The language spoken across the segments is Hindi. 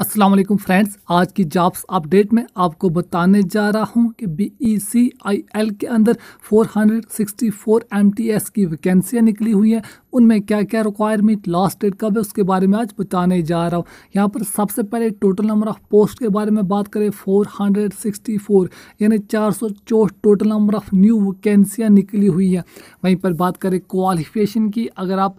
असलम फ्रेंड्स आज की जॉब्स अपडेट में आपको बताने जा रहा हूं कि B E C I L के अंदर 464 एमटीएस की वैकेंसियाँ निकली हुई हैं उनमें क्या क्या रिक्वायरमेंट लास्ट डेट कब है उसके बारे में आज बताने जा रहा हूँ यहाँ पर सबसे पहले टोटल नंबर ऑफ़ पोस्ट के बारे में बात करें 464 यानी चार टोटल नंबर ऑफ़ न्यू वैकेंसियाँ निकली हुई हैं वहीं पर बात करें क्वालिफिकेशन की अगर आप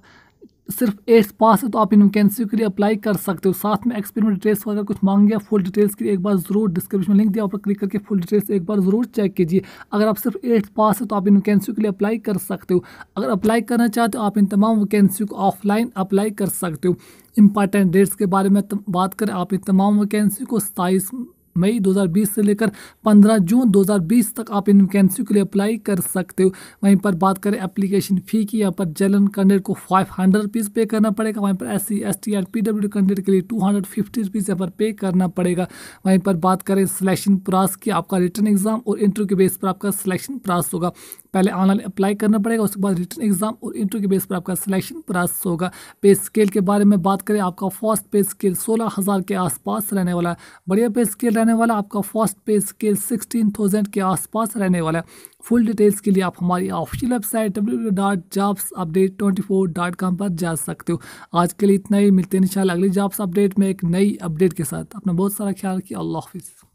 सिर्फ एट्थ पास है तो आप इन वैकेंसी के लिए अप्लाई कर सकते हो साथ में एक्सपेरिमेंट डिटेल्स वगैरह कुछ मांग गया फुल डिटेल्स के लिए एक बार जरूर डिस्क्रिप्शन में लिंक दिया आप क्लिक करके फुल डिटेल्स एक बार जरूर चेक कीजिए अगर आप सिर्फ एट्थ पास है तो आप इन वैकेंसी के लिए अप्लाई कर सकते हो अगर अप्लाई करना चाहते हो आप इन तमाम वैकेंसी को ऑफलाइन अप्लाई कर सकते हो इंपॉर्टेंट डेट्स के बारे में बात करें आप इन तमाम वैकेंसी को सताईस मई 2020 से लेकर 15 जून 2020 तक आप इन वैकेंसी के लिए अप्लाई कर सकते हो वहीं पर बात करें एप्लीकेशन फ़ी की यहाँ पर जेलन कैंडिडेट को फाइव हंड्रेड रुपीज़ पे करना पड़ेगा वहीं पर S C S T and P W candidate के लिए टू हंड्रेड फिफ्टी रुपीज़ यहाँ पर पे करना पड़ेगा वहीं पर बात करें सिलेक्शन प्रास की आपका रिटर्न एग्ज़ाम और इंटरव्यू के बेस पर आपका सिलेक्शन प्रास होगा पहले ऑनलाइन अप्लाई करना पड़ेगा उसके बाद रिटर्न एग्जाम और इंटरव्यू के बेस पर आपका सिलेक्शन प्रास होगा पे स्केल के बारे में बात करें आपका फर्स्ट पे स्केल सोलह हज़ार के आसपास रहने वाला है बढ़िया पे स्केल रहने वाला आपका फर्स्ट पे स्केल सिक्सटीन थाउजेंड के आसपास रहने वाला है फुल डिटेल्स के लिए आप हमारी official website W dot jobs update twenty four dot com पर जा सकते हो आज के लिए इतना ही मिलते हैं इंशाल्लाह अगली जॉब्स अपडेट में एक नई अपडेट के साथ अपना बहुत सारा ख्याल रखिए अल्लाह हाफिज़